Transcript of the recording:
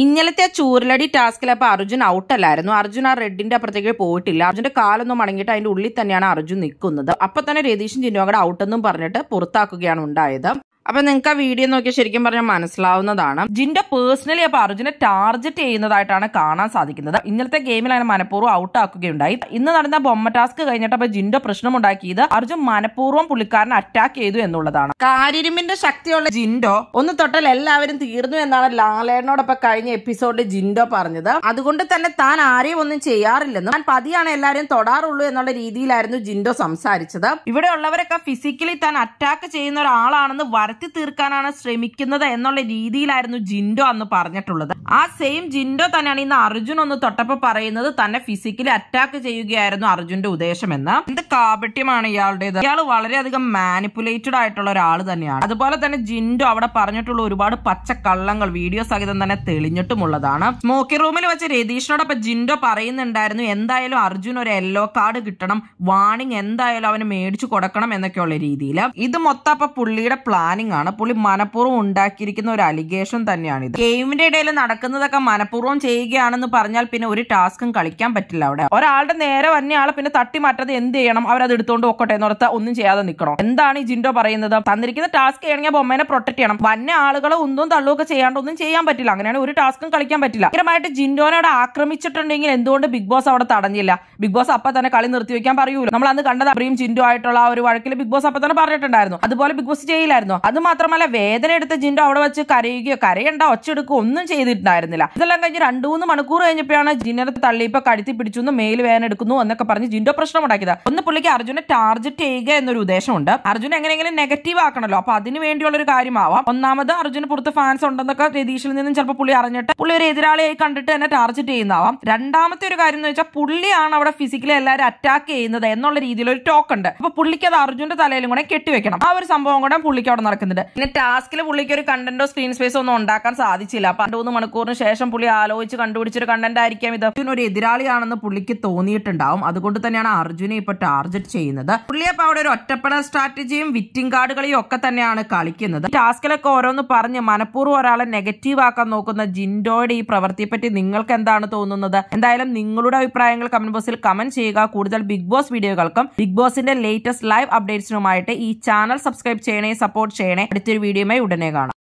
ഇന്നലത്തെ ചൂരലടി ടാസ്കിൽ അപ്പോൾ അർജുൻ ഔട്ട് അല്ലായിരുന്നു അർജുൻ ആ റെഡിന്റെ അപ്പുറത്തേക്ക് പോയിട്ടില്ല അർജുന്റെ കാലൊന്നും മടങ്ങിയിട്ട് അതിന്റെ ഉള്ളിൽ തന്നെയാണ് അർജുൻ നിൽക്കുന്നത് അപ്പൊ തന്നെ രതീഷും ചിന്നോകടെ ഔട്ടെന്നും പറഞ്ഞിട്ട് പുറത്താക്കുകയാണ് ഉണ്ടായത് അപ്പൊ നിങ്ങൾക്ക് ആ വീഡിയോ നോക്കിയാൽ ശരിക്കും പറഞ്ഞാൽ മനസ്സിലാവുന്നതാണ് ജിന്റെ പേഴ്സണലി അപ്പോൾ അർജുനെ ടാർഗറ്റ് ചെയ്യുന്നതായിട്ടാണ് കാണാൻ സാധിക്കുന്നത് ഇന്നലത്തെ ഗെയിമിൽ അങ്ങനെ മനഃപൂർവ്വം ഔട്ട് ആക്കുകയുണ്ടായി ഇന്ന് നടന്ന ബൊമ്മ ടാസ്ക് കഴിഞ്ഞിട്ട് അപ്പോൾ പ്രശ്നം പ്രശ്നമുണ്ടാക്കിയത് അർജുൻ മനഃപൂർവ്വം പുള്ളിക്കാരനെ അറ്റാക്ക് ചെയ്തു എന്നുള്ളതാണ് കാരിരുമ്പിന്റെ ശക്തിയുള്ള ജിൻഡോ ഒന്ന് തൊട്ടൽ എല്ലാവരും തീർന്നു എന്നാണ് ലാലേണോടൊപ്പം കഴിഞ്ഞ എപ്പിസോഡിൽ ജിൻഡോ പറഞ്ഞത് അതുകൊണ്ട് തന്നെ താൻ ആരെയും ഒന്നും ചെയ്യാറില്ലെന്നും താൻ പതിയാണ് എല്ലാവരും തൊടാറുള്ളൂ എന്നുള്ള രീതിയിലായിരുന്നു ജിൻഡോ സംസാരിച്ചത് ഇവിടെയുള്ളവരൊക്കെ ഫിസിക്കലി താൻ അറ്റാക്ക് ചെയ്യുന്ന ഒരാളാണെന്ന് വര പരത്തി തീർക്കാനാണ് ശ്രമിക്കുന്നത് എന്നുള്ള രീതിയിലായിരുന്നു ജിൻഡോ അന്ന് പറഞ്ഞിട്ടുള്ളത് ആ സെയിം ജിൻഡോ തന്നെയാണ് ഇന്ന് അർജുൻ ഒന്ന് തൊട്ടപ്പോൾ പറയുന്നത് തന്നെ ഫിസിക്കലി അറ്റാക്ക് ചെയ്യുകയായിരുന്നു അർജുന്റെ ഉദ്ദേശമെന്ന് എന്ത് കാപട്യമാണ് ഇയാളുടേത് ഇയാൾ വളരെയധികം മാനിപ്പുലേറ്റഡ് ആയിട്ടുള്ള ഒരാൾ തന്നെയാണ് അതുപോലെ തന്നെ ജിൻഡോ അവിടെ പറഞ്ഞിട്ടുള്ള ഒരുപാട് പച്ചക്കള്ളങ്ങൾ വീഡിയോ സഹിതം തന്നെ തെളിഞ്ഞിട്ടുമുള്ളതാണ് സ്മോക്കി റൂമിൽ വെച്ച് രതീഷിനോടൊപ്പം ജിൻഡോ പറയുന്നുണ്ടായിരുന്നു എന്തായാലും അർജുൻ ഒരു യെല്ലോ കാർഡ് കിട്ടണം വാണിംഗ് എന്തായാലും അവന് മേടിച്ചു കൊടുക്കണം എന്നൊക്കെയുള്ള രീതിയിൽ ഇത് മൊത്തം അപ്പൊ പുള്ളിയുടെ പ്ലാൻ പ്ലാനിങ് ആണ് പുള്ളി മനഃപൂർവ്വം ഉണ്ടാക്കിയിരിക്കുന്ന ഒരു അലിഗേഷൻ തന്നെയാണ് ഇത് ഗെയിമിന്റെ ഇടയിൽ നടക്കുന്നതൊക്കെ മനഃപൂർവ്വം ചെയ്യുകയാണെന്ന് പറഞ്ഞാൽ പിന്നെ ഒരു ടാസ്കും കളിക്കാൻ പറ്റില്ല അവിടെ ഒരാളുടെ നേരെ വന്നെ ആളെ പിന്നെ തട്ടി മാറ്റത് എന്ത് ചെയ്യണം അവരത് എടുത്തോണ്ട് ഒക്കട്ടെ ഓർത്ത ഒന്നും ചെയ്യാതെ നിൽക്കണം എന്താണ് ഈ ജിൻഡോ പറയുന്നത് തന്നിരിക്കുന്ന ടാസ്ക് ചെയ്യണമെങ്കിൽ ബൊമ്മനെ പ്രൊട്ടക്ട് ചെയ്യണം വന്ന ആളുകളെ ഒന്നും തള്ളുകയൊക്കെ ചെയ്യാണ്ട് ഒന്നും ചെയ്യാൻ പറ്റില്ല അങ്ങനെയാണ് ഒരു ടാസ്കും കളിക്കാൻ പറ്റില്ല ഭയങ്കരമായിട്ട് ജിൻഡോനെ അവിടെ ആക്രമിച്ചിട്ടുണ്ടെങ്കിൽ എന്തുകൊണ്ട് ബിഗ് ബോസ് അവിടെ തടഞ്ഞില്ല ബിഗ് ബോസ് അപ്പൊ തന്നെ കളി നിർത്തി വെക്കാൻ പറയൂല നമ്മൾ അന്ന് കണ്ടത് അബ്രീം ജിൻഡോ ആയിട്ടുള്ള ആ ഒരു വഴക്കിൽ ബിഗ് ബോസ് അപ്പൊ തന്നെ പറഞ്ഞിട്ടുണ്ടായിരുന്നു അതുപോലെ ബിഗ് ബോസ് ചെയ്യില്ലായിരുന്നു അതുമാത്രമല്ല വേദന എടുത്ത ജിൻഡോ അവിടെ വെച്ച് കരയുകയോ കരയണ്ട ഒച്ചെടുക്കുകയോ ഒന്നും ചെയ്തിട്ടുണ്ടായിരുന്നില്ല ഇതെല്ലാം കഴിഞ്ഞ് രണ്ടു മൂന്ന് മണിക്കൂർ കഴിഞ്ഞപ്പോഴാണ് ജിന്നറെ തള്ളി ഇപ്പൊ കഴുത്തി പിടിച്ചു മേൽ വേദന എടുക്കുന്നു എന്നൊക്കെ പറഞ്ഞ് ജിൻഡോ പ്രശ്നം ഉണ്ടാക്കിയത് ഒന്ന് പുള്ളിക്ക് അർജുനെ ടാർജറ്റ് ചെയ്യുക എന്നൊരു ഉദ്ദേശമുണ്ട് അർജുൻ എങ്ങനെയെങ്കിലും നെഗറ്റീവ് ആക്കണല്ലോ അപ്പൊ അതിന് വേണ്ടിയുള്ള ഒരു കാര്യമാവാം ഒന്നാമത് അർജുന് പുറത്ത് ഫാൻസ് ഉണ്ടെന്നൊക്കെ രതീഷിൽ നിന്നും ചിലപ്പോൾ പുള്ളി അറിഞ്ഞിട്ട് പുള്ളി ഒരു എതിരാളിയായി കണ്ടിട്ട് തന്നെ ടാർജറ്റ് ചെയ്യുന്നതാവാം രണ്ടാമത്തെ ഒരു കാര്യം എന്ന് വെച്ചാൽ പുള്ളിയാണ് അവിടെ ഫിസിക്കലി എല്ലാവരും അറ്റാക്ക് ചെയ്യുന്നത് എന്നുള്ള രീതിയിൽ ഒരു ടോക്ക് ഉണ്ട് അപ്പൊ പുള്ളിക്ക് അത് അർജുന്റെ തലയിലും കൂടെ കെട്ടിവെക്കണം ആ ഒരു സംഭവം കൂടെ പുള്ളിക്ക് അവിടെ നടക്കും കിടക്കുന്നുണ്ട് പിന്നെ ടാസ്കിൽ പുള്ളിക്ക് ഒരു കണ്ടന്റോ സ്ക്രീൻ സ്പേസോ ഒന്നും ഉണ്ടാക്കാൻ സാധിച്ചില്ല അപ്പൊ മൂന്ന് മണിക്കൂറിന് ശേഷം പുള്ളി ആലോചിച്ച് കണ്ടുപിടിച്ചൊരു കണ്ടന്റ് ആയിരിക്കാം ഇത് അർജുൻ ഒരു എതിരാളിയാണെന്ന് പുള്ളിക്ക് തോന്നിയിട്ടുണ്ടാവും അതുകൊണ്ട് തന്നെയാണ് അർജുനെ ഇപ്പൊ ടാർഗറ്റ് ചെയ്യുന്നത് പുള്ളി അപ്പൊ അവിടെ ഒരു ഒറ്റപ്പെടൽ സ്ട്രാറ്റജിയും വിറ്റിംഗ് കാർഡുകളെയും ഒക്കെ തന്നെയാണ് കളിക്കുന്നത് ടാസ്കിലൊക്കെ ഓരോന്ന് പറഞ്ഞ് മനഃപൂർവ്വം ഒരാളെ നെഗറ്റീവ് ആക്കാൻ നോക്കുന്ന ജിൻഡോയുടെ ഈ പ്രവൃത്തിയെ പറ്റി നിങ്ങൾക്ക് എന്താണ് തോന്നുന്നത് എന്തായാലും നിങ്ങളുടെ അഭിപ്രായങ്ങൾ കമന്റ് ബോക്സിൽ കമന്റ് ചെയ്യുക കൂടുതൽ ബിഗ് ബോസ് വീഡിയോകൾക്കും ബിഗ് ബോസിന്റെ ലേറ്റസ്റ്റ് ലൈവ് അപ്ഡേറ്റ്സിനുമായിട്ട് ഈ ചാനൽ സബ്സ്ക്രൈബ് ചെയ്യണേ സപ്പോർട്ട് ചെയ്യണം ചെയ്യണേ അടുത്തൊരു വീഡിയോയുമായി ഉടനെ കാണാം